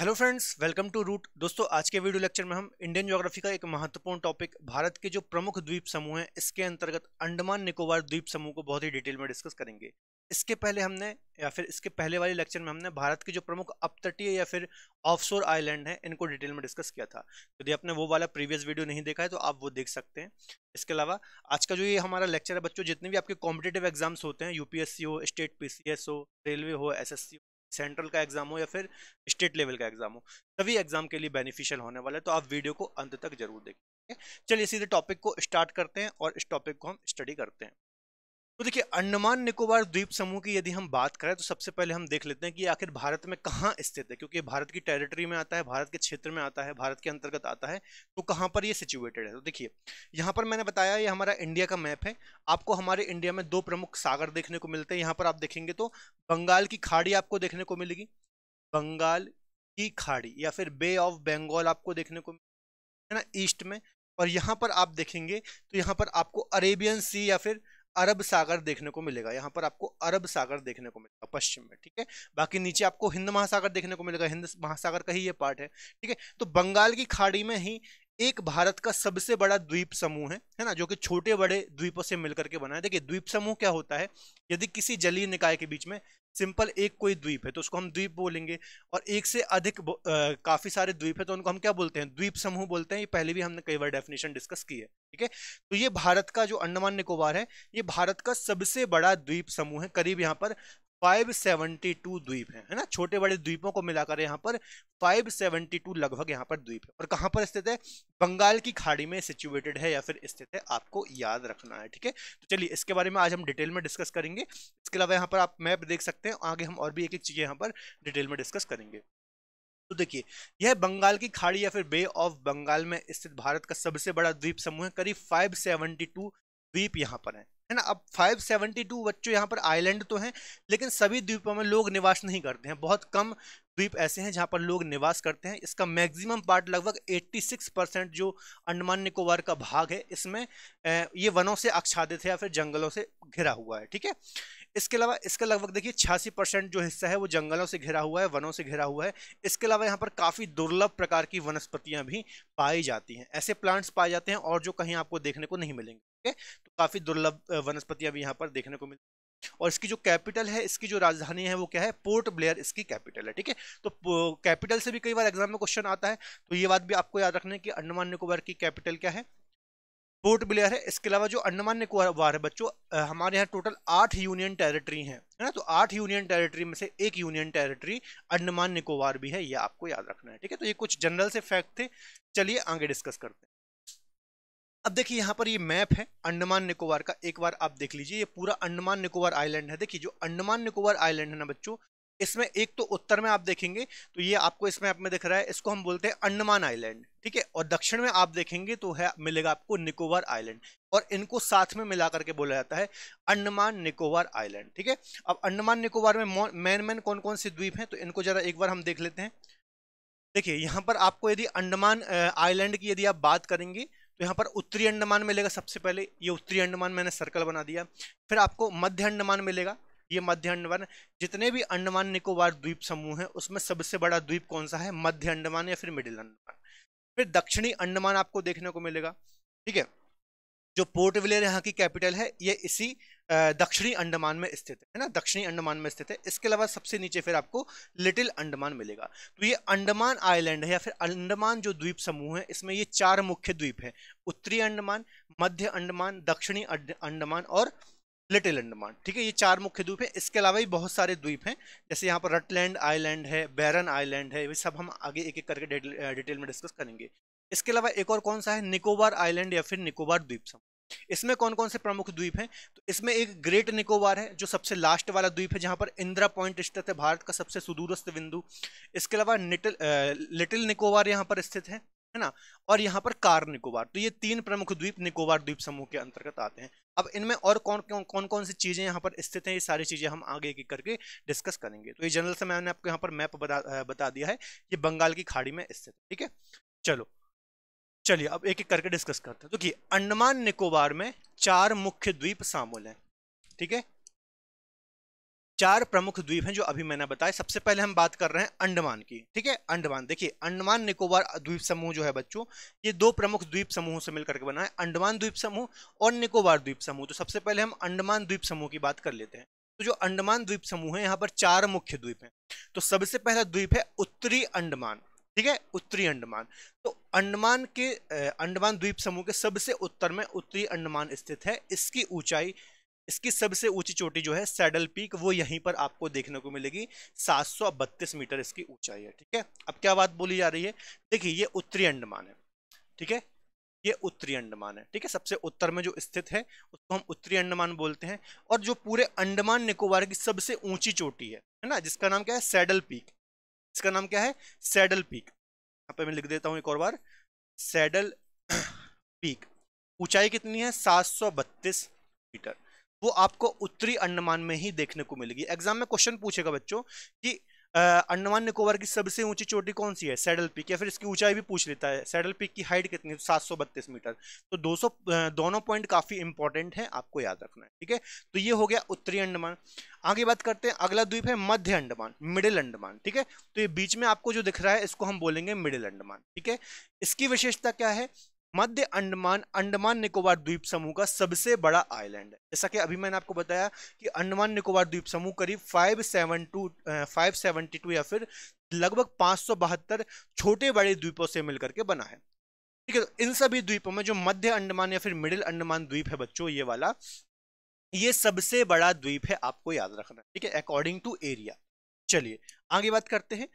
Hello friends welcome to Root दोस्तों आज के वीडियो लेक्चर में हम इंडियन ज्योग्राफी का एक महत्वपूर्ण टॉपिक भारत के जो प्रमुख द्वीप समूह हैं इसके अंतर्गत अंडमान निकोबार द्वीप समूह को बहुत ही डिटेल में डिस्कस करेंगे इसके पहले हमने या फिर इसके पहले वाले लेक्चर में हमने भारत के जो प्रमुख अपतटीय या फिर ऑफसोर आइलैंड हैं इनको डिटेल में डिस्कस किया था यदि आपने वो वाला प्रीवियस वीडियो नहीं देखा है तो आप वो देख सकते हैं इसके अलावा आज का जो ये हमारा लेक्चर है बच्चों जितने भी आपके कॉम्पिटेटिव एग्जाम्स होते हैं यूपीएससी हो स्टेट पीसीएस हो रेलवे हो एसएससी हो सेंट्रल का एग्जाम हो या फिर स्टेट लेवल का एग्जाम हो सभी एग्जाम के लिए बेनिफिशियल होने वाला है तो आप वीडियो को अंत तक जरूर देखें चलिए सीधे टॉपिक को स्टार्ट करते हैं और इस टॉपिक को हम स्टडी करते हैं तो देखिए अंडमान निकोबार द्वीप समूह की यदि हम बात करें तो सबसे पहले हम देख लेते हैं कि आखिर भारत में कहाँ स्थित है क्योंकि भारत की टेरिटरी में आता है भारत के क्षेत्र में आता है भारत के अंतर्गत आता है तो कहाँ पर ये सिचुएटेड है तो देखिए यहाँ पर मैंने बताया ये हमारा इंडिया का मैप है आपको हमारे इंडिया में दो प्रमुख सागर देखने को मिलते हैं यहाँ पर आप देखेंगे तो बंगाल की खाड़ी आपको देखने को मिलेगी बंगाल की खाड़ी या फिर बे ऑफ बंगाल आपको देखने को है ना ईस्ट में और यहाँ पर आप देखेंगे तो यहाँ पर आपको अरेबियन सी या फिर अरब सागर देखने को मिलेगा यहाँ पर आपको अरब सागर देखने को मिलेगा पश्चिम में ठीक है बाकी नीचे आपको हिंद महासागर देखने को मिलेगा हिंद महासागर का ही ये पार्ट है ठीक है तो बंगाल की खाड़ी में ही एक भारत का सबसे बड़ा द्वीप समूह है है ना जो कि छोटे बड़े द्वीपों से मिलकर के बना है देखिए द्वीप समूह क्या होता है यदि किसी जलीय निकाय के बीच में सिंपल एक कोई द्वीप है तो उसको हम द्वीप बोलेंगे और एक से अधिक काफ़ी सारे द्वीप है तो उनको हम क्या बोलते हैं द्वीप समूह बोलते हैं ये पहले भी हमने कई बार डेफिनेशन डिस्कस की है ठीक है तो ये भारत का जो अंडमान निकोबार है ये भारत का सबसे बड़ा द्वीप समूह है करीब यहाँ पर 572 द्वीप हैं है ना छोटे बड़े द्वीपों को मिलाकर यहाँ पर 572 लगभग यहाँ पर द्वीप है और कहाँ पर स्थित है बंगाल की खाड़ी में सिचुएटेड है या फिर स्थित है आपको याद रखना है ठीक है तो चलिए इसके बारे में आज हम डिटेल में डिस्कस करेंगे इसके अलावा यहाँ पर आप मैप देख सकते हैं आगे हम और भी एक एक चीज़ें यहाँ पर डिटेल में डिस्कस करेंगे तो देखिए यह बंगाल की खाड़ी या फिर बे ऑफ बंगाल में स्थित भारत का सबसे बड़ा द्वीप समूह है करीब 572 द्वीप यहाँ पर है है ना अब 572 बच्चों यहाँ पर आइलैंड तो हैं लेकिन सभी द्वीपों में लोग निवास नहीं करते हैं बहुत कम द्वीप ऐसे हैं जहाँ पर लोग निवास करते हैं इसका मैक्सिमम पार्ट लगभग 86 परसेंट जो अंडमान निकोबार का भाग है इसमें ये वनों से आच्छादित है या फिर जंगलों से घिरा हुआ है ठीक है इसके अलावा इसका लगभग देखिए छियासी परसेंट जो हिस्सा है वो जंगलों से घिरा हुआ है वनों से घिरा हुआ है इसके अलावा यहाँ पर काफ़ी दुर्लभ प्रकार की वनस्पतियाँ भी पाई जाती हैं ऐसे प्लांट्स पाए जाते हैं और जो कहीं आपको देखने को नहीं मिलेंगे है तो काफ़ी दुर्लभ वनस्पतियाँ भी यहाँ पर देखने को मिलती और इसकी जो कैपिटल है इसकी जो राजधानी है वो क्या है पोर्ट ब्लेयर इसकी कैपिटल है ठीक है तो कैपिटल से भी कई बार एग्जाम में क्वेश्चन आता है तो ये बात भी आपको याद रखना है कि अंडमान निकोबार की कैपिटल क्या है पोर्ट ब्लेयर है इसके अलावा जो अंडमान निकोबार है बच्चों हमारे यहाँ टोटल आठ यूनियन टेरिटरी है ना तो आठ यूनियन टेरिटरी में से एक यूनियन टेरिटरी अंडमान निकोबार भी है यह आपको याद रखना है ठीक है तो ये कुछ जनरल से फैक्ट थे चलिए आगे डिस्कस करते हैं अब देखिए यहाँ पर ये मैप है अंडमान निकोबार का एक बार आप देख लीजिए ये पूरा अंडमान निकोबार आइलैंड है देखिए जो अंडमान निकोबार आइलैंड है ना बच्चों इसमें एक तो उत्तर में आप देखेंगे तो ये आपको इस मैप में दिख रहा है इसको हम बोलते हैं अंडमान आइलैंड ठीक है और दक्षिण में आप देखेंगे तो है मिलेगा आपको निकोबार आइलैंड और इनको साथ में मिला करके बोला जाता है अंडमान निकोबार आइलैंड ठीक है अब अंडमान निकोबार में मैन मैन कौन कौन से द्वीप हैं तो इनको जरा एक बार हम देख लेते हैं देखिए यहाँ पर आपको यदि अंडमान आइलैंड की यदि आप बात करेंगे तो यहाँ पर उत्तरी अंडमान मिलेगा सबसे पहले ये उत्तरी अंडमान मैंने सर्कल बना दिया फिर आपको मध्य अंडमान मिलेगा ये मध्य अंडमान जितने भी अंडमान निकोबार द्वीप समूह हैं उसमें सबसे बड़ा द्वीप कौन सा है मध्य अंडमान या फिर मिडिल अंडमान फिर दक्षिणी अंडमान आपको देखने को मिलेगा ठीक है जो पोर्ट विलियर यहाँ की कैपिटल है ये इसी दक्षिणी अंडमान में स्थित है ना दक्षिणी अंडमान में स्थित है इसके अलावा सबसे नीचे फिर आपको लिटिल अंडमान मिलेगा तो ये अंडमान आइलैंड है या फिर अंडमान जो द्वीप समूह है इसमें ये चार मुख्य द्वीप हैं उत्तरी अंडमान मध्य अंडमान दक्षिणी अंडमान और लिटिल अंडमान ठीक है ये चार मुख्य द्वीप हैं इसके अलावा भी बहुत सारे द्वीप हैं जैसे यहाँ पर रटलैंड आइलैंड है बैरन आइलैंड है ये सब हम आगे एक एक करके डिटेल में डिस्कस करेंगे इसके अलावा एक और कौन सा है निकोबार आइलैंड या फिर निकोबार द्वीप समूह इसमें कौन कौन से प्रमुख द्वीप हैं तो इसमें एक ग्रेट निकोबार है जो सबसे लास्ट वाला द्वीप है जहाँ पर इंदिरा पॉइंट स्थित है भारत का सबसे सुदूरस्थ बिंदु इसके अलावा निटल लिटिल निकोबार यहाँ पर स्थित है है ना और यहाँ पर कार निकोबार तो ये तीन प्रमुख द्वीप निकोबार द्वीप समूह के अंतर्गत आते हैं अब इनमें और कौन कौन कौन कौन सी चीज़ें यहाँ पर स्थित हैं ये सारी चीज़ें हम आगे एक करके डिस्कस करेंगे तो ये जनरल से मैंने आपको यहाँ पर मैप बता बता दिया है ये बंगाल की खाड़ी में स्थित ठीक है चलो चलिए अब एक एक करके डिस्कस करते हैं देखिए तो अंडमान निकोबार में चार मुख्य द्वीप शामिल हैं ठीक है चार प्रमुख द्वीप हैं जो अभी मैंने बताया सबसे पहले हम बात कर रहे हैं अंडमान की ठीक है अंडमान देखिए अंडमान निकोबार द्वीप समूह जो है बच्चों ये दो प्रमुख द्वीप समूहों से मिलकर के बना है अंडमान द्वीप समूह और निकोबार द्वीप समूह तो सबसे पहले हम अंडमान द्वीप समूह की बात कर लेते हैं तो जो अंडमान द्वीप समूह है यहाँ पर चार मुख्य द्वीप हैं तो सबसे पहला द्वीप है उत्तरी अंडमान ठीक है उत्तरी अंडमान तो अंडमान के अंडमान द्वीप समूह के सबसे उत्तर में उत्तरी अंडमान स्थित है इसकी ऊंचाई इसकी सबसे ऊंची चोटी जो है सैडल पीक वो यहीं पर आपको देखने को मिलेगी सात मीटर इसकी ऊंचाई है ठीक है अब क्या बात बोली जा रही है देखिए ये उत्तरी अंडमान है ठीक है ये उत्तरी अंडमान है ठीक है सबसे उत्तर में जो स्थित है उसको हम उत्तरी अंडमान बोलते हैं और जो पूरे अंडमान निकोबार की सबसे ऊंची चोटी है है ना जिसका नाम क्या है सैडल पीक इसका नाम क्या है सैडल पीक यहाँ पे मैं लिख देता हूँ एक और बार सैडल पीक ऊंचाई कितनी है 732 मीटर वो आपको उत्तरी अंडमान में ही देखने को मिलेगी एग्जाम में क्वेश्चन पूछेगा बच्चों कि अंडमान निकोबार की सबसे ऊंची चोटी कौन सी है सैडल पिक या फिर इसकी ऊंचाई भी पूछ लेता है सैडल पिक की हाइट कितनी है सात सौ बत्तीस मीटर तो दो सौ दोनों पॉइंट काफ़ी इंपॉर्टेंट है आपको याद रखना है ठीक है तो ये हो गया उत्तरी अंडमान आगे बात करते हैं अगला द्वीप है मध्य अंडमान मिडिल अंडमान ठीक है तो ये बीच में आपको जो दिख रहा है इसको हम बोलेंगे मिडिल अंडमान ठीक है इसकी विशेषता क्या है मध्य अंडमान अंडमान निकोबार द्वीप समूह का सबसे बड़ा आइलैंड है जैसा कि अभी मैंने आपको बताया कि अंडमान निकोबार द्वीप समूह करीब five seven two five two या फिर लगभग पाँच सौ बहत्तर छोटे बड़े द्वीपों से मिलकर के बना है ठीक है तो इन सभी द्वीपों में जो मध्य अंडमान या फिर मिडिल अंडमान द्वीप है बच्चों ये वाला ये सबसे बड़ा द्वीप है आपको याद रखना ठीक है अकॉर्डिंग टू एरिया चलिए आगे बात करते हैं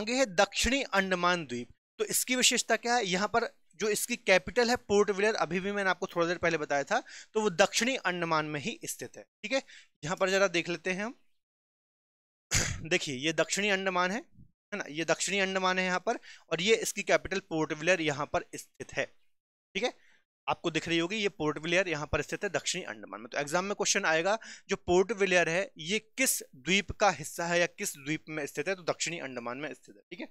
आगे है दक्षिणी अंडमान द्वीप तो इसकी विशेषता क्या है यहाँ पर जो इसकी कैपिटल है पोर्ट विलियर अभी भी मैंने आपको थोड़ा देर पहले बताया था तो वो दक्षिणी अंडमान में ही स्थित है ठीक है यहाँ पर जरा देख लेते हैं हम देखिए ये दक्षिणी अंडमान है है ना ये दक्षिणी अंडमान है यहाँ पर और ये इसकी कैपिटल पोर्ट विलियर यहाँ पर स्थित है ठीक है आपको दिख रही होगी ये पोर्ट विलियर यहाँ पर स्थित है दक्षिणी अंडमान में तो एग्जाम में क्वेश्चन आएगा जो पोर्ट विलियर है ये किस द्वीप का हिस्सा है या किस द्वीप में स्थित है तो दक्षिणी अंडमान में स्थित है ठीक है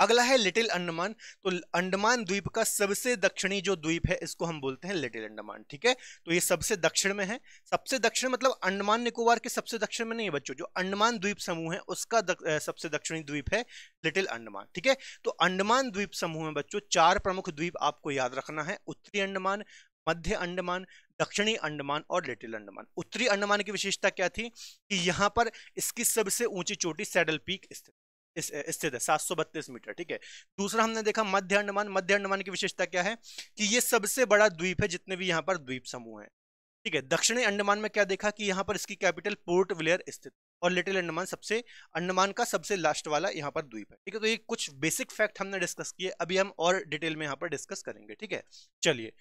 अगला है लिटिल अंडमान तो अंडमान द्वीप का सबसे दक्षिणी जो द्वीप है इसको हम बोलते हैं लिटिल अंडमान ठीक है तो ये सबसे दक्षिण में है सबसे दक्षिण मतलब अंडमान निकोबार के सबसे दक्षिण में नहीं है बच्चों जो अंडमान द्वीप समूह है उसका दक, सबसे दक्षिणी द्वीप है लिटिल अंडमान ठीक है तो अंडमान द्वीप समूह में बच्चों चार प्रमुख द्वीप आपको याद रखना है उत्तरी अंडमान मध्य अंडमान दक्षिणी अंडमान और लिटिल अंडमान उत्तरी अंडमान की विशेषता क्या थी कि यहाँ पर इसकी सबसे ऊंची चोटी सैडल पीक स्थित स्थित है सात सौ बत्तीस मीटर ठीक है दूसरा हमने देखा मध्य अंडमान मध्य अंडमान की विशेषता क्या है कि ये सबसे बड़ा द्वीप है जितने भी यहाँ पर द्वीप समूह है ठीक है दक्षिणी अंडमान में क्या देखा कि यहाँ पर इसकी कैपिटल पोर्ट विलियर स्थित और लिटिल अंडमान सबसे अंडमान का सबसे लास्ट वाला यहाँ पर द्वीप है ठीक है तो ये कुछ बेसिक फैक्ट हमने डिस्कस किए अभी हम और डिटेल में यहाँ पर डिस्कस करेंगे ठीक है चलिए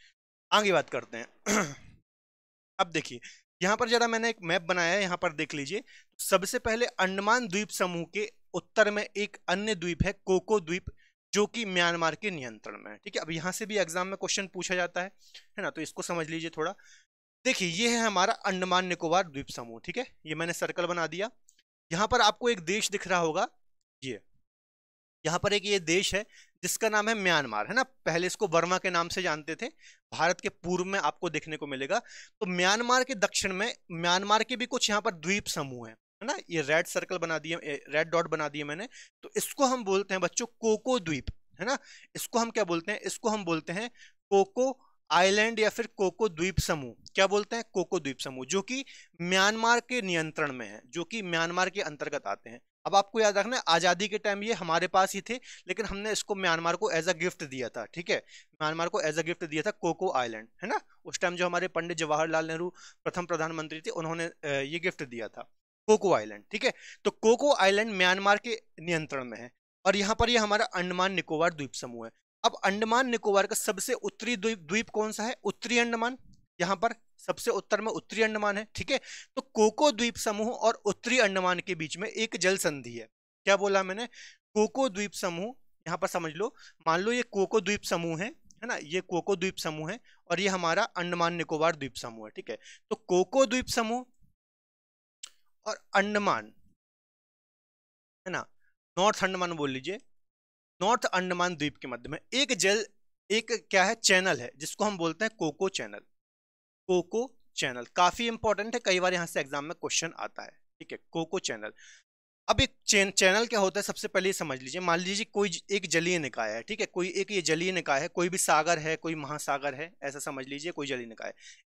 आगे बात करते हैं अब देखिए यहाँ पर जरा मैंने एक मैप बनाया है यहाँ पर देख लीजिए सबसे पहले अंडमान द्वीप समूह के उत्तर में एक अन्य द्वीप है कोको द्वीप जो कि म्यांमार के नियंत्रण में है ठीक है अब यहाँ से भी एग्जाम में क्वेश्चन पूछा जाता है है ना तो इसको समझ लीजिए थोड़ा देखिए ये है हमारा अंडमान निकोबार द्वीप समूह ठीक है ये मैंने सर्कल बना दिया यहाँ पर आपको एक देश दिख रहा होगा ये यहाँ पर एक ये देश है जिसका नाम है म्यांमार है ना पहले इसको वर्मा के नाम से जानते थे भारत के पूर्व में आपको देखने को मिलेगा तो म्यांमार के दक्षिण में म्यांमार के भी कुछ यहाँ पर द्वीप समूह हैं है ना ये रेड सर्कल बना दिए रेड डॉट बना दिए मैंने तो इसको हम बोलते हैं बच्चों कोको द्वीप है ना इसको हम क्या बोलते हैं इसको हम बोलते हैं कोको आइलैंड या फिर कोको द्वीप समूह क्या बोलते हैं कोको द्वीप समूह जो कि म्यांमार के नियंत्रण में है जो कि म्यांमार के अंतर्गत आते हैं अब आपको याद रखना आज़ादी के टाइम ये हमारे पास ही थे लेकिन हमने इसको म्यांमार को एज अ गिफ्ट दिया था ठीक है म्यांमार को एज अ गिफ्ट दिया था कोको आइलैंड है ना उस टाइम जो हमारे पंडित जवाहरलाल नेहरू प्रथम प्रधानमंत्री थे उन्होंने ये गिफ्ट दिया था कोको आइलैंड ठीक है तो कोको आइलैंड म्यांमार के नियंत्रण में है और यहाँ पर यह हमारा अंडमान निकोबार द्वीप समूह है अब अंडमान निकोबार का सबसे उत्तरी द्वीप द्वीप कौन सा है उत्तरी अंडमान यहाँ पर सबसे उत्तर में उत्तरी अंडमान है ठीक है तो कोको द्वीप समूह और उत्तरी अंडमान के बीच में एक जल संधि है क्या बोला मैंने कोको द्वीप समूह यहाँ पर समझ लो मान लो ये कोको द्वीप समूह है है ना ये कोको द्वीप समूह है और ये हमारा अंडमान निकोबार द्वीप समूह है ठीक है तो कोको द्वीप समूह और अंडमान है ना नॉर्थ अंडमान बोल लीजिए नॉर्थ अंडमान द्वीप के मध्य में एक जल एक क्या है चैनल है जिसको हम बोलते हैं कोको चैनल कोको चैनल काफ़ी इंपॉर्टेंट है कई बार यहां से एग्जाम में क्वेश्चन आता है ठीक है कोको चैनल अब एक चैन चैनल क्या होता है सबसे पहले समझ लीजिए मान लीजिए कोई एक जलीय निकाय है ठीक है कोई एक ये जलीय निकाय है कोई भी सागर है कोई महासागर है ऐसा समझ लीजिए कोई जलीय निकाय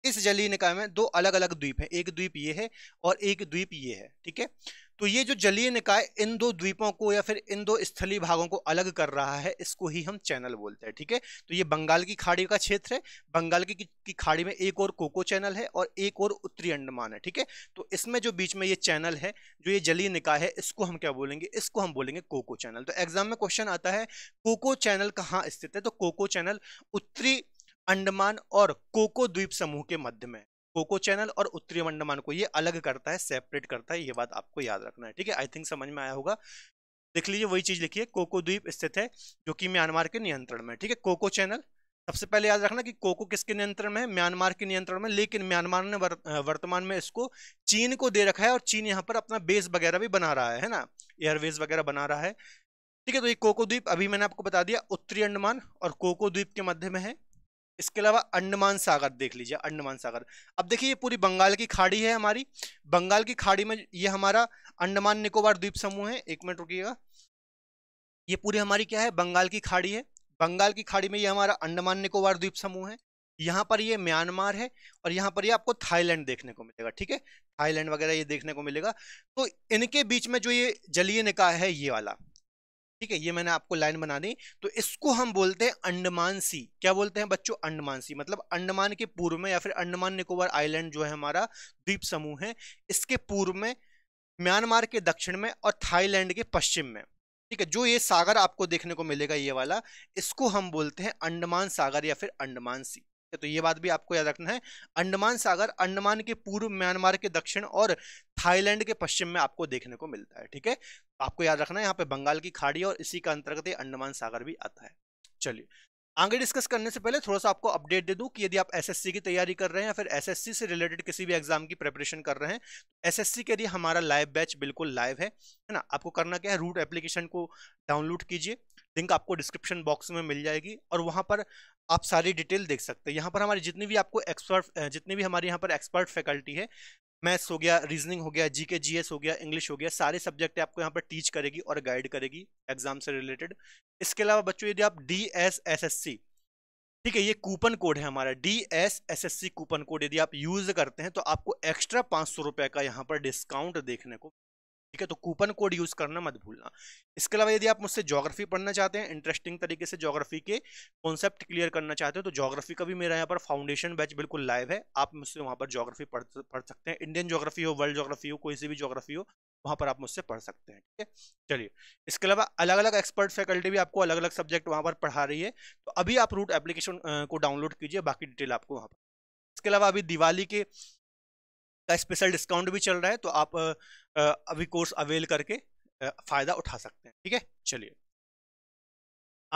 इस जलीय निकाय में दो अलग अलग द्वीप हैं एक द्वीप ये है और एक द्वीप ये है ठीक है तो ये जो जलीय निकाय इन दो द्वीपों को या फिर इन दो स्थलीय भागों को अलग कर रहा है इसको ही हम चैनल बोलते हैं ठीक है थीके? तो ये बंगाल की खाड़ी का क्षेत्र है बंगाल की, की खाड़ी में एक और कोको चैनल है और एक और उत्तरी अंडमान है ठीक है तो इसमें जो बीच में ये चैनल है जो ये जलीय निकाय है इसको हम क्या बोलेंगे इसको हम बोलेंगे कोको चैनल तो एग्जाम में क्वेश्चन आता है कोको चैनल कहाँ स्थित है तो कोको चैनल उत्तरी अंडमान और कोको द्वीप समूह के मध्य में कोको चैनल और उत्तरी अंडमान को ये अलग करता है सेपरेट करता है ये बात आपको याद रखना है ठीक है आई थिंक समझ में आया होगा देख लीजिए वही चीज़ लिखिए कोको द्वीप स्थित है जो कि म्यांमार के नियंत्रण में ठीक है कोको चैनल सबसे पहले याद रखना कि कोको किसके नियंत्रण में है म्यांमार के नियंत्रण में लेकिन म्यांमार ने वर्तमान में इसको चीन को दे रखा है और चीन यहाँ पर अपना बेस वगैरह भी बना रहा है, है ना एयरवेज वगैरह बना रहा है ठीक है तो ये कोको द्वीप अभी मैंने आपको बता दिया उत्तरी अंडमान और कोको द्वीप के मध्य में है इसके अलावा अंडमान सागर देख लीजिए अंडमान सागर अब देखिए ये पूरी बंगाल की खाड़ी है हमारी बंगाल की खाड़ी में ये हमारा अंडमान निकोबार द्वीप समूह है एक मिनट रुकिएगा ये पूरी हमारी क्या है बंगाल की खाड़ी है बंगाल की खाड़ी में ये हमारा अंडमान निकोबार द्वीप समूह है यहाँ पर ये म्यांमार है और यहाँ पर ये आपको थाईलैंड देखने को मिलेगा ठीक है थाईलैंड वगैरह ये देखने को मिलेगा तो इनके बीच में जो ये जलीय निकाय है ये वाला ठीक है ये मैंने आपको लाइन बना दी तो इसको हम बोलते हैं अंडमान सी क्या बोलते हैं बच्चों अंडमान सी मतलब अंडमान के पूर्व में या फिर अंडमान निकोबार आइलैंड जो है हमारा द्वीप समूह है इसके पूर्व में म्यांमार के दक्षिण में और थाईलैंड के पश्चिम में ठीक है जो ये सागर आपको देखने को मिलेगा ये वाला इसको हम बोलते हैं अंडमान सागर या फिर अंडमान सी तो ये बात भी आपको याद रखना है अंडमान सागर अंडमान के पूर्व म्यांमार के दक्षिण और थाईलैंड के पश्चिम में आपको देखने को मिलता है ठीक है तो आपको याद रखना है यहाँ पे बंगाल की खाड़ी और इसी का अंतर्गत अंडमान सागर भी आता है चलिए आगे डिस्कस करने से पहले थोड़ा सा आपको अपडेट दे दूं कि यदि आप एसएससी की तैयारी कर रहे हैं या फिर एसएससी से रिलेटेड किसी भी एग्जाम की प्रिपरेशन कर रहे हैं तो एसएससी के लिए हमारा लाइव बैच बिल्कुल लाइव है है ना आपको करना क्या है रूट एप्लीकेशन को डाउनलोड कीजिए लिंक आपको डिस्क्रिप्शन बॉक्स में मिल जाएगी और वहाँ पर आप सारी डिटेल देख सकते हैं यहाँ पर हमारी जितनी भी आपको एक्सपर्ट जितनी भी हमारे यहाँ पर एक्सपर्ट फैकल्टी है मैथ्स हो गया रीजनिंग हो गया जीके जीएस हो गया इंग्लिश हो गया सारे सब्जेक्ट आपको यहाँ पर टीच करेगी और गाइड करेगी एग्जाम से रिलेटेड इसके अलावा बच्चों यदि आप D S S S C ठीक है ये कूपन कोड है हमारा D S S S C coupon code यदि आप यूज करते हैं तो आपको एक्स्ट्रा पाँच सौ रुपये का यहाँ पर डिस्काउंट देखने को ठीक है तो कूपन कोड यूज़ करना मत भूलना इसके अलावा यदि आप मुझसे जोग्राफी पढ़ना चाहते हैं इंटरेस्टिंग तरीके से जोग्राफी के कॉन्सेप्ट क्लियर करना चाहते हो तो जोग्राफी का भी मेरा यहाँ पर फाउंडेशन बैच बिल्कुल लाइव है आप मुझसे वहाँ पर जोग्राफी पढ़ पढ़ सकते हैं इंडियन जोग्राफी हो वर्ल्ड जोग्राफी हो कोई सी भी जोग्राफी हो वहाँ पर आप मुझसे पढ़ सकते हैं ठीक है चलिए इसके अलावा अलग अलग एक्सपर्ट फैकल्टी भी आपको अलग अलग सब्जेक्ट वहाँ पर पढ़ा रही है तो अभी आप रूट एप्लीकेशन को डाउनलोड कीजिए बाकी डिटेल आपको वहाँ पर इसके अलावा अभी दिवाली के का स्पेशल डिस्काउंट भी चल रहा है तो आप अभी कोर्स अवेल करके फ़ायदा उठा सकते हैं ठीक है चलिए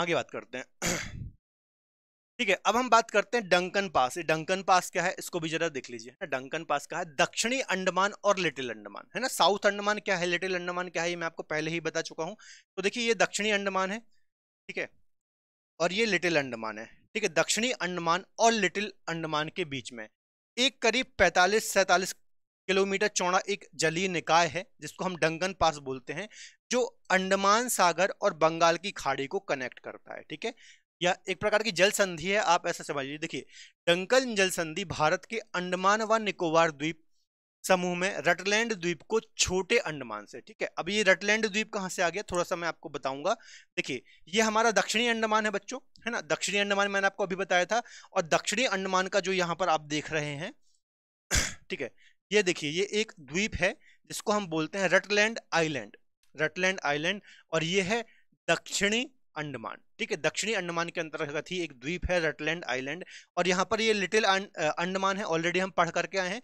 आगे बात करते हैं ठीक है अब हम बात करते हैं डंकन पास ये डंकन पास क्या है इसको भी जरा देख लीजिए डंकन पास क्या है दक्षिणी अंडमान और लिटिल अंडमान है ना साउथ अंडमान क्या है लिटिल अंडमान क्या है ये मैं आपको पहले ही बता चुका हूं तो देखिए ये दक्षिणी अंडमान है ठीक है और ये लिटिल अंडमान है ठीक है दक्षिणी अंडमान और लिटिल अंडमान के बीच में एक करीब 45-47 किलोमीटर चौड़ा एक जलीय निकाय है जिसको हम डंगन पास बोलते हैं जो अंडमान सागर और बंगाल की खाड़ी को कनेक्ट करता है ठीक है या एक प्रकार की जल संधि है आप ऐसा समझ लीजिए देखिए डंकन जल संधि भारत के अंडमान व निकोबार द्वीप समूह में रटलैंड द्वीप को छोटे अंडमान से ठीक है अब ये रटलैंड द्वीप कहाँ से आ गया थोड़ा सा मैं आपको बताऊंगा देखिए ये हमारा दक्षिणी अंडमान है बच्चों है ना दक्षिणी अंडमान मैंने आपको अभी बताया था और दक्षिणी अंडमान का जो यहाँ पर आप देख रहे हैं ठीक है ये देखिए ये एक द्वीप है जिसको हम बोलते हैं रटलैंड आइलैंड रटलैंड आइलैंड और ये है दक्षिणी अंडमान ठीक है दक्षिणी अंडमान के अंतर्गत ही एक द्वीप है रटलैंड आइलैंड और यहाँ पर ये लिटिल अं-, अंडमान है ऑलरेडी हम पढ़ करके आए हैं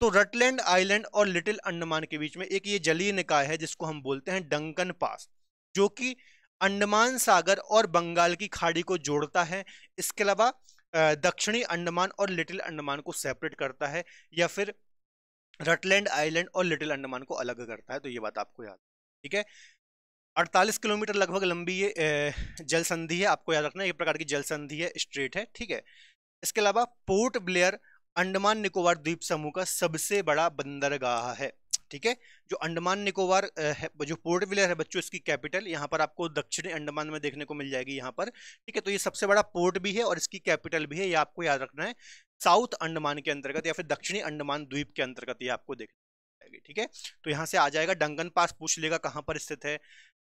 तो रटलैंड आइलैंड और लिटिल अंडमान के बीच में एक ये जलीय निकाय है जिसको हम बोलते हैं डंकन पास जो कि अंडमान सागर और बंगाल की खाड़ी को जोड़ता है इसके अलावा दक्षिणी अंडमान और लिटिल अंडमान को सेपरेट करता है या फिर रटलैंड आइलैंड और लिटिल अंडमान को अलग करता है तो ये बात आपको याद ठीक है 48 किलोमीटर लगभग लंबी ये जल संधि है आपको याद रखना है एक प्रकार की जल संधि है स्ट्रेट है ठीक है इसके अलावा पोर्ट ब्लेयर अंडमान निकोबार द्वीप समूह का सबसे बड़ा बंदरगाह है ठीक है जो अंडमान निकोबार जो पोर्ट विलियर है बच्चों इसकी कैपिटल यहाँ पर आपको दक्षिणी अंडमान में देखने को मिल जाएगी यहाँ पर ठीक है तो ये सबसे बड़ा पोर्ट भी है और इसकी कैपिटल भी है ये आपको याद रखना है साउथ अंडमान के अंतर्गत या फिर दक्षिणी अंडमान द्वीप के अंतर्गत ये आपको मिल जाएगी ठीक है तो यहाँ से आ जाएगा डंगन पास पूछ लेगा कहाँ पर स्थित है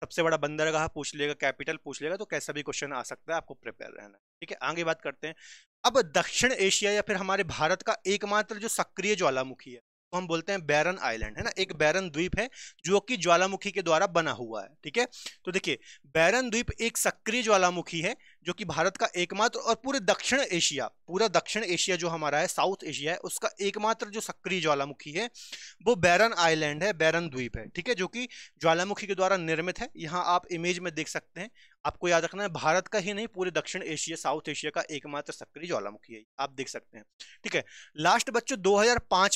सबसे बड़ा बंदरगाह पूछ लेगा कैपिटल पूछ लेगा तो कैसा भी क्वेश्चन आ सकता है आपको प्रिपेयर रहना ठीक है आगे बात करते हैं अब दक्षिण एशिया या फिर हमारे भारत का एकमात्र जो सक्रिय ज्वालामुखी है तो हम बोलते हैं बैरन आइलैंड है ना एक बैरन द्वीप है जो कि ज्वालामुखी के द्वारा बना हुआ है ठीक है तो देखिए बैरन द्वीप एक सक्रिय ज्वालामुखी है जो कि भारत का एकमात्र और पूरे दक्षिण एशिया पूरा दक्षिण एशिया जो हमारा है साउथ एशिया है उसका एकमात्र जो सक्रिय ज्वालामुखी है वो बैरन आइलैंड है बैरन द्वीप है ठीक है जो कि ज्वालामुखी के द्वारा निर्मित है यहाँ आप इमेज में देख सकते हैं आपको याद रखना है भारत का ही नहीं पूरे दक्षिण एशिया साउथ एशिया का एकमात्र सक्रिय ज्वालामुखी है आप देख सकते हैं ठीक है लास्ट बच्चों दो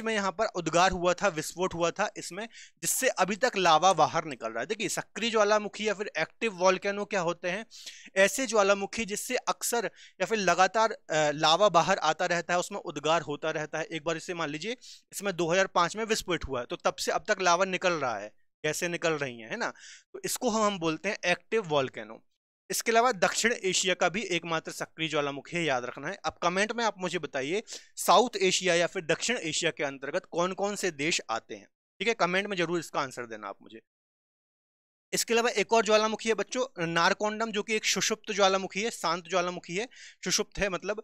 में यहाँ पर उद्गार हुआ था विस्फोट हुआ था इसमें जिससे अभी तक लावा बाहर निकल रहा है देखिए सक्रिय ज्वालामुखी या फिर एक्टिव वॉल्केनो क्या होते हैं ऐसे ज्वालामुखी मुख्य जिससे अक्सर या फिर लगातार लावा बाहर आता रहता है उसमें उद्गार होता रहता है एक बार इसे मान लीजिए इसमें 2005 में विस्फोट हुआ है तो तब से अब तक लावा निकल रहा है कैसे निकल रही है है ना तो इसको हम हम बोलते हैं एक्टिव वॉल्केनो इसके अलावा दक्षिण एशिया का भी एकमात्र सक्रिय ज्वालामुखी है याद रखना है अब कमेंट में आप मुझे बताइए साउथ एशिया या फिर दक्षिण एशिया के अंतर्गत कौन कौन से देश आते हैं ठीक है कमेंट में जरूर इसका आंसर देना आप मुझे इसके अलावा एक और ज्वालामुखी है बच्चों नारकोंडम जो कि एक सुषुप्त ज्वालामुखी है शांत ज्वालामुखी है सुषुप्त है मतलब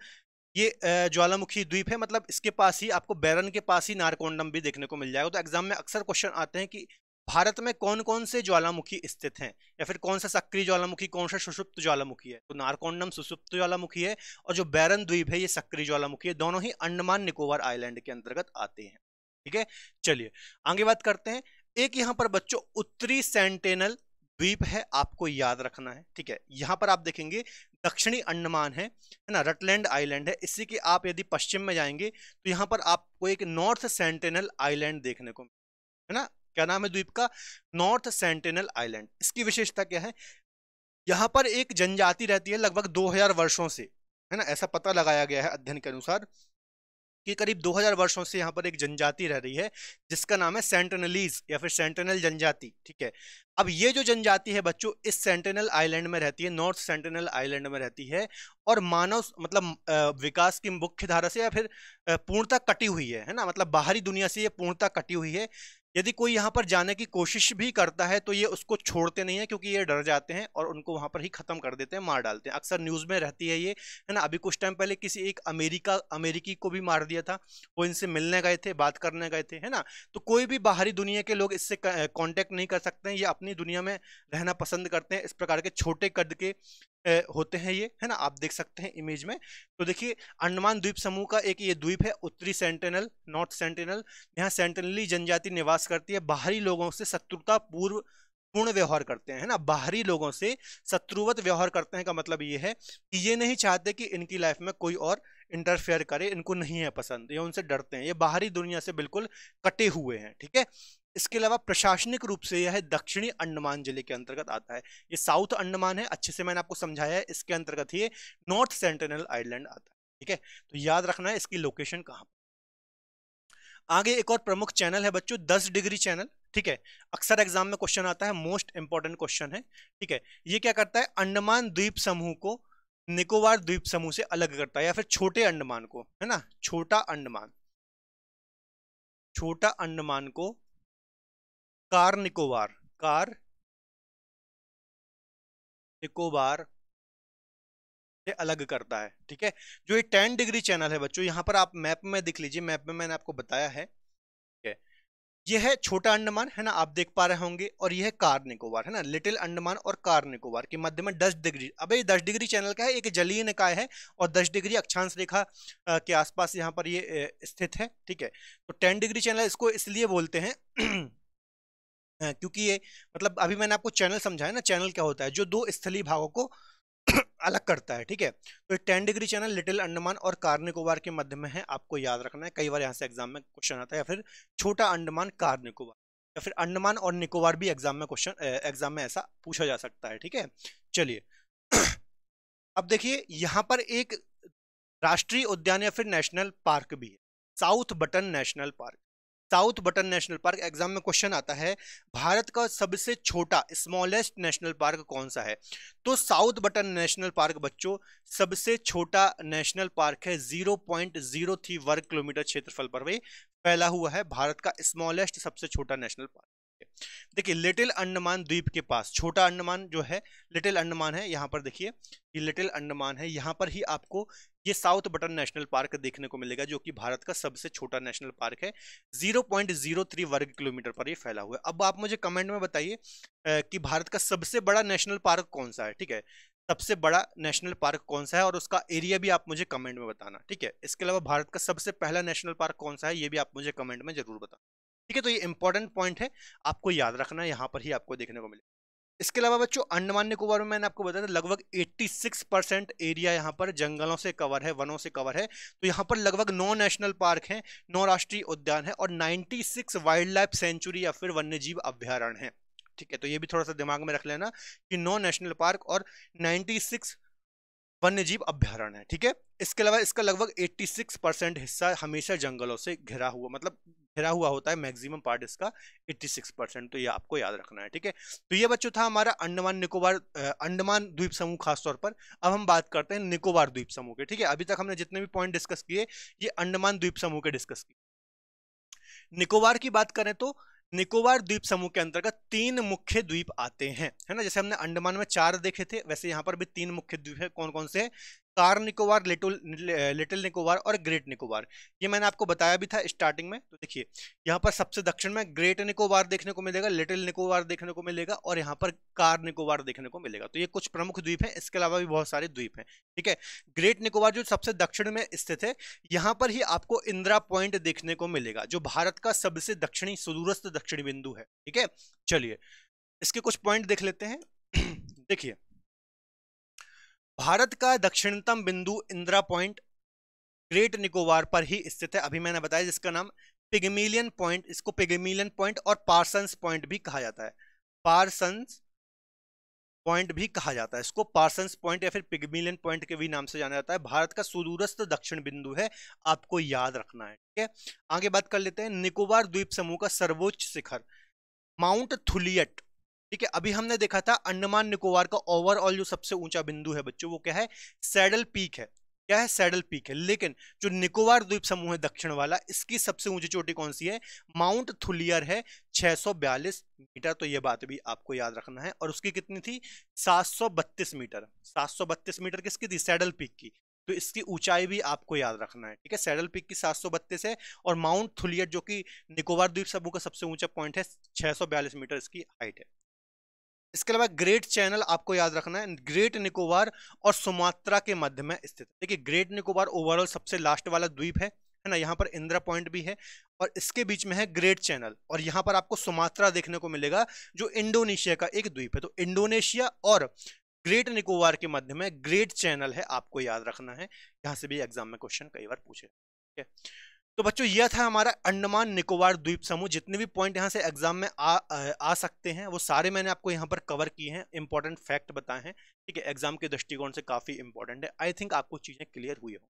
ये ज्वालामुखी द्वीप है मतलब इसके पास ही आपको बैरन के पास ही नारकोंडम भी देखने को मिल जाएगा तो एग्जाम में अक्सर क्वेश्चन आते हैं कि भारत में कौन कौन से ज्वालामुखी स्थित हैं या फिर कौन सा सक्रिय ज्वालामुखी कौन सा सुषुप्त ज्वालामुखी है तो नारकोंडम सुषुप्त ज्वालामुखी है और जो बैरन द्वीप है ये सक्रिय ज्वालामुखी है दोनों ही अंडमान निकोबार आइलैंड के अंतर्गत आते हैं ठीक है चलिए आगे बात करते हैं एक यहां पर बच्चों उत्तरी सेंटेनल द्वीप है आपको याद रखना है ठीक है यहां पर आप देखेंगे दक्षिणी अंडमान है है ना रटलैंड आइलैंड है इसी के आप यदि पश्चिम में जाएंगे तो यहां पर आपको एक नॉर्थ सेंटेनल आइलैंड देखने को है ना क्या नाम है द्वीप का नॉर्थ सेंटेनल आइलैंड इसकी विशेषता क्या है यहां पर एक जनजाति रहती है लगभग दो वर्षों से है ना ऐसा पता लगाया गया है अध्ययन के अनुसार कि करीब 2000 वर्षों से यहाँ पर एक जनजाति रह रही है जिसका नाम है सेंटनलीज या फिर सेंटनल जनजाति ठीक है अब ये जो जनजाति है बच्चों इस सेंटनल आइलैंड में रहती है नॉर्थ सेंटनल आइलैंड में रहती है और मानव मतलब विकास की मुख्य धारा से या फिर पूर्णता कटी हुई है है ना मतलब बाहरी दुनिया से ये पूर्णता कटी हुई है यदि कोई यहाँ पर जाने की कोशिश भी करता है तो ये उसको छोड़ते नहीं है क्योंकि ये डर जाते हैं और उनको वहाँ पर ही ख़त्म कर देते हैं मार डालते हैं अक्सर न्यूज़ में रहती है ये है ना अभी कुछ टाइम पहले किसी एक अमेरिका अमेरिकी को भी मार दिया था वो इनसे मिलने गए थे बात करने गए थे है ना तो कोई भी बाहरी दुनिया के लोग इससे कॉन्टैक्ट नहीं कर सकते हैं ये अपनी दुनिया में रहना पसंद करते हैं इस प्रकार के छोटे कद के होते हैं ये है ना आप देख सकते हैं इमेज में तो देखिए अंडमान द्वीप समूह का एक ये द्वीप है उत्तरी सेंटेनल नॉर्थ सेंटेनल यहाँ सेंटेनली जनजाति निवास करती है बाहरी लोगों से शत्रुता पूर्व पूर्ण व्यवहार करते हैं है ना बाहरी लोगों से शत्रुवत व्यवहार करते हैं का मतलब ये है कि ये नहीं चाहते कि इनकी लाइफ में कोई और इंटरफेयर करे इनको नहीं है पसंद ये उनसे डरते हैं ये बाहरी दुनिया से बिल्कुल कटे हुए हैं ठीक है इसके अलावा प्रशासनिक रूप से यह दक्षिणी अंडमान जिले के अंतर्गत आता है ये साउथ अंडमान है अच्छे से मैंने आपको समझाया है इसके अंतर्गत ये नॉर्थ सेंटिनल आइलैंड आता है ठीक है तो याद रखना है इसकी लोकेशन कहाँ पर आगे एक और प्रमुख चैनल है बच्चों दस डिग्री चैनल ठीक है अक्सर एग्जाम में क्वेश्चन आता है मोस्ट इंपॉर्टेंट क्वेश्चन है ठीक है ये क्या करता है अंडमान द्वीप समूह को निकोबार द्वीप समूह से अलग करता है या फिर छोटे अंडमान को है ना छोटा अंडमान छोटा अंडमान को कार निकोबार कार निकोबार से अलग करता है ठीक है जो ये टेन डिग्री चैनल है बच्चों यहाँ पर आप मैप में देख लीजिए मैप में मैंने आपको बताया है है यह है छोटा अंडमान है ना आप देख पा रहे होंगे और यह है कार निकोबार है ना लिटिल अंडमान और कार निकोबार के मध्य में दस डिग्री अब ये दस डिग्री चैनल का है एक जलीय निकाय है और दस डिग्री अक्षांश रेखा के आसपास यहाँ पर ये स्थित है ठीक है तो टेन डिग्री चैनल इसको इसलिए बोलते हैं क्योंकि ये मतलब अभी मैंने आपको चैनल समझाया ना चैनल क्या होता है जो दो स्थलीय भागों को अलग करता है ठीक है तो ten degree channel little Andaman और कार निकोबार के मध्य में है आपको याद रखना है कई बार यहाँ से एग्जाम में क्वेश्चन आता है या फिर छोटा अंडमान कार निकोबार या फिर अंडमान और निकोबार भी एग्जाम में क्वेश्चन एग्जाम में ऐसा पूछा जा सकता है ठीक है चलिए अब देखिए यहाँ पर एक राष्ट्रीय उद्यान या फिर नेशनल पार्क भी है South Button national park South Button national park exam में क्वेश्चन आता है भारत का सबसे छोटा स्मॉलेस्ट नेशनल पार्क कौन सा है तो साउथ बटन नेशनल पार्क बच्चों सबसे छोटा नेशनल पार्क है 0.03 वर्ग किलोमीटर क्षेत्रफल पर भी फैला हुआ है भारत का स्मॉलेस्ट सबसे छोटा नेशनल पार्क देखिए लिटिल अंडमान द्वीप के पास छोटा अंडमान जो है लिटिल अंडमान है यहाँ पर देखिए ये लिटिल अंडमान है यहाँ पर ही आपको ये साउथ बटन नेशनल पार्क देखने को मिलेगा जो कि भारत का सबसे छोटा नेशनल पार्क है 0.03 वर्ग किलोमीटर पर ये फैला हुआ है अब आप मुझे कमेंट में बताइए कि भारत का सबसे बड़ा नेशनल पार्क कौन सा है ठीक है सबसे बड़ा नेशनल पार्क कौन सा है और उसका एरिया भी आप मुझे कमेंट में बताना ठीक है इसके अलावा भारत का सबसे पहला नेशनल पार्क कौन सा है ये भी आप मुझे कमेंट में जरूर बताना ठीक है तो ये इंपॉर्टेंट पॉइंट है आपको याद रखना है यहाँ पर ही आपको देखने को मिलेगा इसके अलावा बच्चों अंडमान निकोबार में मैंने आपको बताया था लगभग 86 परसेंट एरिया यहाँ पर जंगलों से कवर है वनों से कवर है तो यहाँ पर लगभग नौ नेशनल पार्क हैं नौ राष्ट्रीय उद्यान है और 96 वाइल्ड लाइफ सेंचुरी या फिर वन्यजीव अभ्यारण्य है ठीक है तो ये भी थोड़ा सा दिमाग में रख लेना कि नौ नेशनल पार्क और नाइन्टी वन्यजीव अभ्यारण है ठीक है इसके अलावा इसका लगभग 86 परसेंट हिस्सा हमेशा जंगलों से घिरा हुआ मतलब घिरा हुआ होता है मैक्सिमम पार्ट इसका 86 परसेंट तो ये आपको याद रखना है ठीक है तो ये बच्चों था हमारा अंडमान निकोबार अंडमान द्वीप समूह खासतौर पर अब हम बात करते हैं निकोबार द्वीप समूह के ठीक है अभी तक हमने जितने भी पॉइंट डिस्कस किए ये अंडमान द्वीप समूह के डिस्कस किए निकोबार की बात करें तो निकोबार द्वीप समूह के अंतर्गत तीन मुख्य द्वीप आते हैं है ना जैसे हमने अंडमान में चार देखे थे वैसे यहाँ पर भी तीन मुख्य द्वीप है कौन कौन से कार निकोबार लिटिल लिटिल निकोबार और ग्रेट निकोबार ये मैंने आपको बताया भी था स्टार्टिंग में तो देखिए यहाँ पर सबसे दक्षिण में ग्रेट निकोबार देखने को मिलेगा लिटिल निकोबार देखने को मिलेगा और यहाँ पर कार निकोबार देखने को मिलेगा तो ये कुछ प्रमुख द्वीप हैं इसके अलावा भी बहुत सारे द्वीप हैं ठीक है ग्रेट निकोबार जो सबसे दक्षिण में स्थित है यहाँ पर ही आपको इंदिरा पॉइंट देखने को मिलेगा जो भारत का सबसे दक्षिणी सुदूरस्थ दक्षिणी बिंदु है ठीक है चलिए इसके कुछ पॉइंट देख लेते हैं देखिए भारत का दक्षिणतम बिंदु इंदिरा पॉइंट ग्रेट निकोबार पर ही स्थित है अभी मैंने बताया जिसका नाम पिगमिलियन पॉइंट इसको पिगमिलियन पॉइंट और पार्सन्स पॉइंट भी कहा जाता है पार्सन्स पॉइंट भी कहा जाता है इसको पार्सन्स पॉइंट या फिर पिगमिलियन पॉइंट के भी नाम से जाना जाता है भारत का सुदूरस्थ दक्षिण बिंदु है आपको याद रखना है ठीक है आगे बात कर लेते हैं निकोबार द्वीप समूह का सर्वोच्च शिखर माउंट थुलियट ठीक है अभी हमने देखा था अंडमान निकोबार का ओवरऑल जो सबसे ऊंचा बिंदु है बच्चों वो क्या है सैडल पीक है क्या है सैडल पीक है लेकिन जो निकोबार द्वीप समूह है दक्षिण वाला इसकी सबसे ऊंची चोटी कौन सी है माउंट थुलियर है 642 मीटर तो ये बात भी आपको याद रखना है और उसकी कितनी थी 732 मीटर 732 मीटर किसकी थी सैडल पीक की तो इसकी ऊंचाई भी आपको याद रखना है ठीक है सैडल पीक की सात है और माउंट थुलियर जो कि निकोबार द्वीप समूह का सबसे ऊंचा पॉइंट है छह मीटर इसकी हाइट है इसके अलावा ग्रेट चैनल आपको याद रखना है ग्रेट निकोबार और सुमात्रा के मध्य में स्थित देखिए ग्रेट निकोबार ओवरऑल सबसे लास्ट वाला द्वीप है है ना यहाँ पर इंदिरा पॉइंट भी है और इसके बीच में है ग्रेट चैनल और यहाँ पर आपको सुमात्रा देखने को मिलेगा जो इंडोनेशिया का एक द्वीप है तो इंडोनेशिया और ग्रेट निकोबार के मध्य में ग्रेट चैनल है आपको याद रखना है यहाँ से भी एग्जाम में क्वेश्चन कई बार पूछे ठीक है तो बच्चों यह था हमारा अंडमान निकोबार द्वीप समूह जितने भी पॉइंट यहाँ से एग्जाम में आ आ सकते हैं वो सारे मैंने आपको यहाँ पर कवर किए हैं इंपॉर्टेंट फैक्ट बताए हैं ठीक है एग्जाम के दृष्टिकोण से काफ़ी इंपॉर्टेंट है आई थिंक आपको चीज़ें क्लियर हुई हों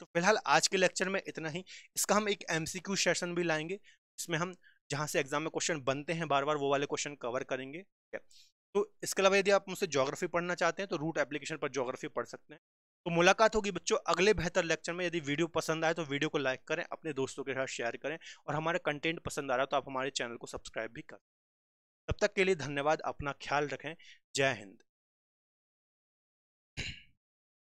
तो फिलहाल आज के लेक्चर में इतना ही इसका हम एक एम सेशन भी लाएंगे इसमें हम जहाँ से एग्जाम में क्वेश्चन बनते हैं बार बार वो वाले क्वेश्चन कवर करेंगे तो इसके अलावा यदि आप मुझसे जोग्राफी पढ़ना चाहते हैं तो रूट एप्लीकेशन पर जोग्राफी पढ़ सकते हैं तो मुलाकात होगी बच्चों अगले बेहतर लेक्चर में यदि वीडियो पसंद आए तो वीडियो को लाइक करें अपने दोस्तों के साथ शेयर करें और हमारा कंटेंट पसंद आ रहा तो आप हमारे चैनल को सब्सक्राइब भी करें तब तक के लिए धन्यवाद अपना ख्याल रखें जय हिंद